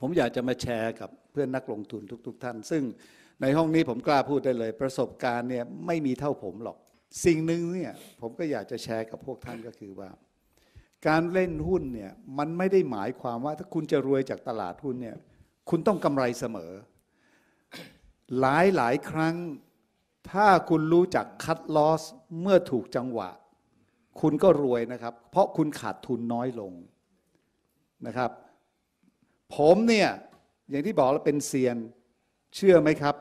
ผมอยากจะมาแชร์กับเพื่อนนักลงทุนทุกๆทท่าน ซึ่งในห้องนี้ผมกล้าพูดได้เลยประสบการณ์เนี่ยไม่มีเท่าผมหรอก สิ่งหนึ่งเนี่ยผมก็อยากจะแชร์กับพวกท่านก็คือว่า การเล่นหุ้นเนี่ย มันไม่ได้หมายความว่าถ้าคุณจะรวยจากตลาดหุ้นเนี่ย คุณต้องกำไรเสมอ หลายหลายครั้งถ้าคุณรู้จักคัดลอสเมื่อถูกจังหวะ คุณก็รวยนะครับ เพราะคุณขาดทุนน้อยลงนะครับผมเนี่ย อย่างที่บอกแล้วเป็นเซียน เชื่อไหมครับ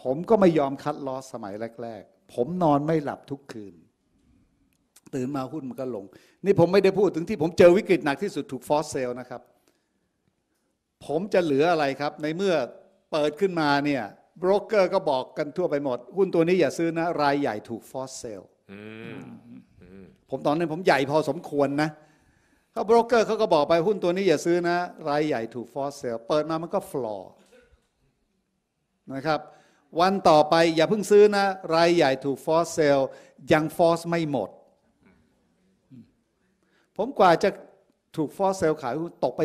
ผมก็ไม่ยอมคัดลอสสมัยแรก ๆ ผมนอนไม่หลับทุกคืน ตื่นมาหุ้นมันก็ลง นี่ผมไม่ได้พูดถึงที่ผมเจอวิกฤตหนักที่สุดถูกฟอสเซลนะครับ ผมจะเหลืออะไรครับ ในเมื่อเปิดขึ้นมาเนี่ยบรกเกอร์ก็บอกกันทั่วไปหมด หุ้นตัวนี้อย่าซื้อนะ รายใหญ่ถูกฟอสเซลผมตอนนั้นผมใหญ่พอสมควรนะถ้าโบรกเกอร์เขาก็บอกไปหุ้นตัวนี้อย่าซื้อนะ รายใหญ่ถูกฟอสเซลเปิดมามันก็ ฟลอร์นะครับ วันต่อไปอย่าเพิ่งซื้อนะ รายใหญ่ถูกฟอสเซลยังฟอสไม่หมด ผมกว่าจะถูกฟอสเซลขายหุ้นตกไป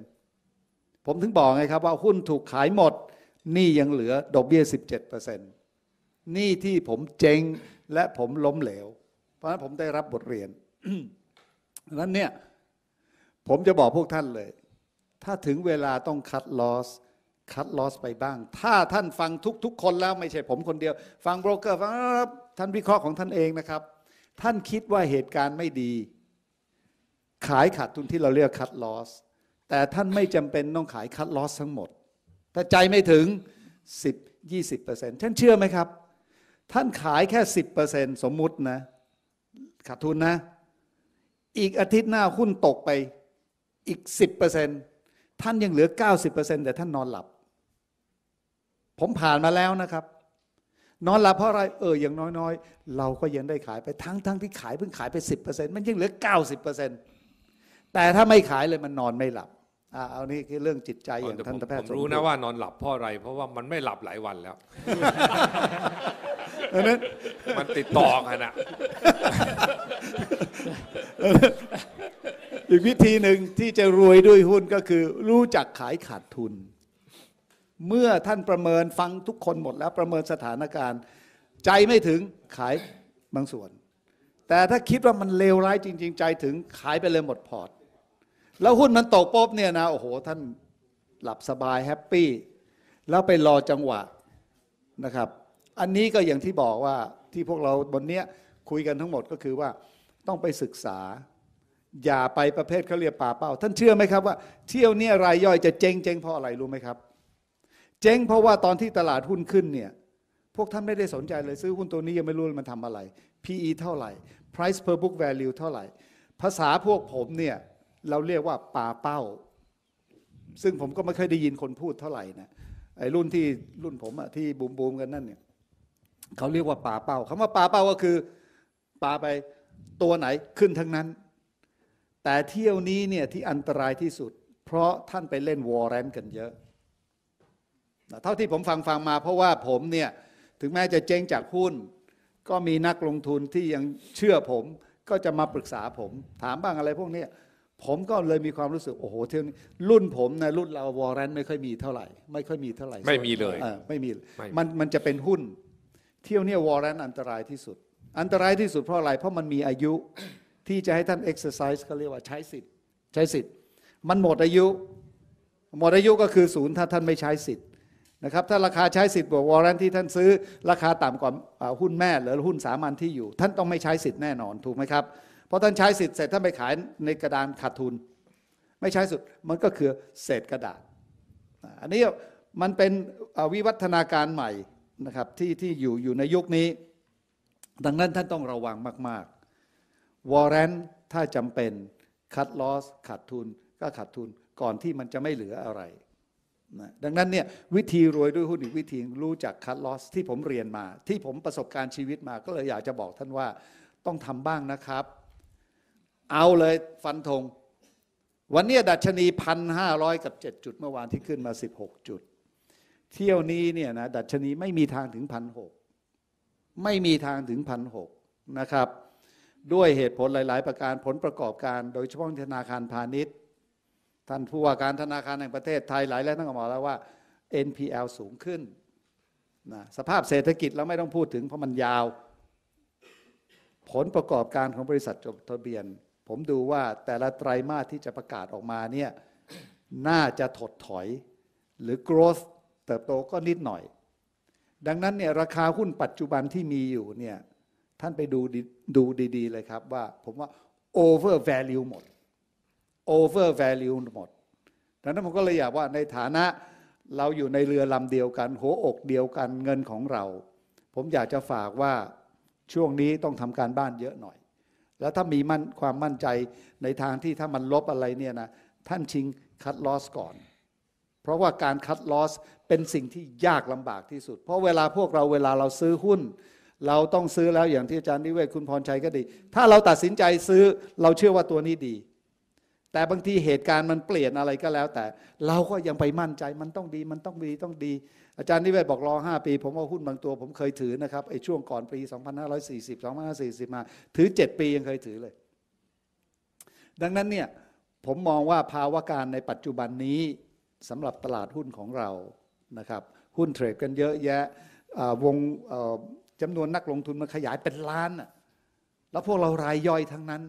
60%ผมถึงบอกไงครับ ว่าหุ้นถูกขายหมดนี่ยังเหลือดอกเบี้ย17%นี่ที่ผมเจ๊งและผมล้มเหลว เพราะฉะนั้นผมได้รับบทเรียนนั้นเนี่ยผมจะบอกพวกท่านเลย ถ้าถึงเวลาต้องคัดลอสคัดลอสไปบ้าง ถ้าท่านฟังทุกทุกคนแล้วไม่ใช่ผมคนเดียว ฟังโบรกเกอร์ฟังท่านวิเคราะห์ของท่านเองนะครับ ท่านคิดว่าเหตุการณ์ไม่ดี ขายขาดทุนที่เราเรียกคัดลอสแต่ท่านไม่จำเป็นต้องขายคัดลอสทั้งหมดถ้าใจไม่ถึง 10 20%ท่านเชื่อไหมครับ ท่านขายแค่ 10%สมมุตินะขาดทุนนะอีกอาทิตย์หน้าหุ้นตกไปอีกสิบเเปอร์1นท่านยังเหลือเเเก้าสิบปอร์ซ็นแต่ท่านนอนหลับ ผมผ่านมาแล้วนะครับ นอนหลับเพราะอะไร เออ อย่างน้อยๆ เราก็ยังได้ขายไปทั้งทั้งที่ขายเพิ่งขายไปสิบเเปอร์ซ็นมันยังเหลือเเเก้าสิบปอร์ซ็นตแต่ถ้าไม่ขายเลยมันนอนไม่หลับอ่าเอานี่คือเรื่องจิตใจอย่างท่านแพทย์ผมรู้นะว่านอนหลับเพราะอะไร เพราะว่ามันไม่หลับหลายวันแล้วนั้นมันติดต่อกันอะอีกวิธีหนึ่งที่จะรวยด้วยหุ้นก็คือรู้จักขายขาดทุน เมื่อท่านประเมินฟังทุกคนหมดแล้วประเมินสถานการณ์ ใจไม่ถึงขายบางส่วน แต่ถ้าคิดว่ามันเลวร้ายจริง ๆ ใจถึงขายไปเลยหมดพอร์ต แล้วหุ้นมันตกปุ๊บเนี่ยนะ โอ้โห ท่านหลับสบายแฮปปี้ แล้วไปรอจังหวะนะครับ อันนี้ก็อย่างที่บอกว่าที่พวกเราบนเนี้ยคุยกันทั้งหมดก็คือว่าต้องไปศึกษาอย่าไปประเภทเขาเรียกป่าเป้า ท่านเชื่อไหมครับว่าเที่ยวเนี้ยรายย่อยจะเจ๊งเจ๊งเพราะอะไร รู้ไหมครับ เจ๊ง เพราะว่าตอนที่ตลาดหุ้นขึ้นเนี่ยพวกท่านไม่ได้สนใจเลย ซื้อหุ้นตัวนี้ยังไม่รู้มันทำอะไร PE เท่าไหร่ price per book value เท่าไหร่ ภาษาพวกผมเนี่ยเราเรียกว่าป่าเป้า ซึ่งผมก็ไม่เคยได้ยินคนพูดเท่าไหร่นะไอ้รุ่นที่รุ่นผมอะที่บูมบูมกันนั่นเนี่ยเขาเรียกว่าป่าเป้าคำว่าป่าเป้าก็คือป่าไปตัวไหนขึ้นทั้งนั้น แต่เที่ยวนี้เนี่ยที่อันตรายที่สุด เพราะท่านไปเล่นวอร์เรนกันเยอะเท่าที่ผมฟังฟังมา เพราะว่าผมเนี่ยถึงแม้จะเจ๊งจากหุ้น ก็มีนักลงทุนที่ยังเชื่อผมก็จะมาปรึกษาผมถามบ้างอะไรพวกนี้ผมก็เลยมีความรู้สึก โอ้โห เที่ยวนี้ รุ่นผมนะ รุ่นเราวอร์เรนไม่ค่อยมีเท่าไหร่ไม่ค่อยมีเท่าไหร่ไม่มีเลยไม่มีมันมันจะเป็นหุ้น เที่ยวนี้วอร์เรนอันตรายที่สุดอันตรายที่สุดเพราะอะไร เพราะมันมีอายุที่จะให้ท่านเอ็กซ์ไซส์เขาเรียกว่าใช้สิทธิ์ ใช้สิทธิ์ มันหมดอายุ หมดอายุก็คือศูนย์ถ้าท่านไม่ใช้สิทธิ์นะครับถ้าราคาใช้สิทธิ์บวกวอร์เรนที่ท่านซื้อราคาต่ำกว่าหุ้นแม่หรือหุ้นสามัญที่อยู่ ท่านต้องไม่ใช้สิทธิ์แน่นอนถูกไหมครับเพราะท่านใช้สิทธิ์เสร็จท่านไปขายในกระดานขาดทุนไม่ใช้สุดมันก็คือเศษกระดาษ อันนี้มันเป็นวิวัฒนาการใหม่นะครับที่ที่อยู่อยู่ในยุคนี้ดังนั้น ท่านต้องระวังมากๆวอร์เรนถ้าจำเป็นคัดลอสขาดทุนก็ขาดทุนก่อนที่มันจะไม่เหลืออะไรนะดังนั้นเนี่ยวิธีรวยด้วยหุ้นอีกวิธีรู้จักคัดลอสที่ผมเรียนมา ที่ผมประสบการณ์ชีวิตมา ก็เลยอยากจะบอกท่านว่าต้องทำบ้างนะครับ เอาเลยฟันธงวันนี้ดัชนีพันห้าร้อยกับเจ็ดจุดเมื่อวานที่ขึ้นมาสิบหกจุด เที่ยวนี้เนี่ยนะดัชนีไม่มีทางถึงพันหกไม่มีทางถึงพันหกนะครับ ด้วยเหตุผลหลายๆ ประการผลประกอบการโดยเฉพาะธนาคารพาณิชย์ ท่านผู้ว่าการธนาคารแห่งประเทศไทยหลายแล้วท่านก็บอกแล้วว่า NPL สูงขึ้นนะสภาพเศรษฐกิจเราไม่ต้องพูดถึง เพราะมันยาว ผลประกอบการของบริษัทจดทะเบียน ผมดูว่าแต่ละไตรมาสที่จะประกาศออกมาเนี่ยน่าจะถดถอย หรือ growth เติบโตก็นิดหน่อยดังนั้นเนี่ยราคาหุ้นปัจจุบันที่มีอยู่เนี่ยท่านไปดูดูดี ๆ เลยครับว่าผมว่า over value หมด over value หมด ดังนั้นผมก็เลยอยากว่าในฐานะเราอยู่ในเรือลำเดียวกันหัวอกเดียวกันเงินของเรา ผมอยากจะฝากว่าช่วงนี้ต้องทำการบ้านเยอะหน่อย แล้วถ้ามีมั่นความมั่นใจในทางที่ถ้ามันลบอะไรเนี่ยนะท่านชิงคัดลอสก่อนเพราะว่าการคัดลอสเป็นสิ่งที่ยากลำบากที่สุด เพราะเวลาพวกเราเวลาเราซื้อหุ้น เราต้องซื้อแล้วอย่างที่อาจารย์นิเวศคุณพรชัยก็ดี ถ้าเราตัดสินใจซื้อเราเชื่อว่าตัวนี้ดี แต่บางทีเหตุการณ์มันเปลี่ยนอะไรก็แล้ว แต่เราก็ยังไปมั่นใจมันต้องดีมันต้องดีต้อง ดีอาจารย์นิเวศบอกรอ5ปี ผมว่าหุ้นบางตัวผมเคยถือนะครับไอ้ช่วงก่อนปี 2540 2540มาถือ 7 ปียังเคยถือเลย ดังนั้นเนี่ยผมมองว่าภาวะการในปัจจุบันนี้สำหรับตลาดหุ้นของเรานะครับ หุ้นเทรดกันเยอะแยะ วงจำนวนนักลงทุนมันขยายเป็นล้าน แล้วพวกเรารายย่อยทั้งนั้น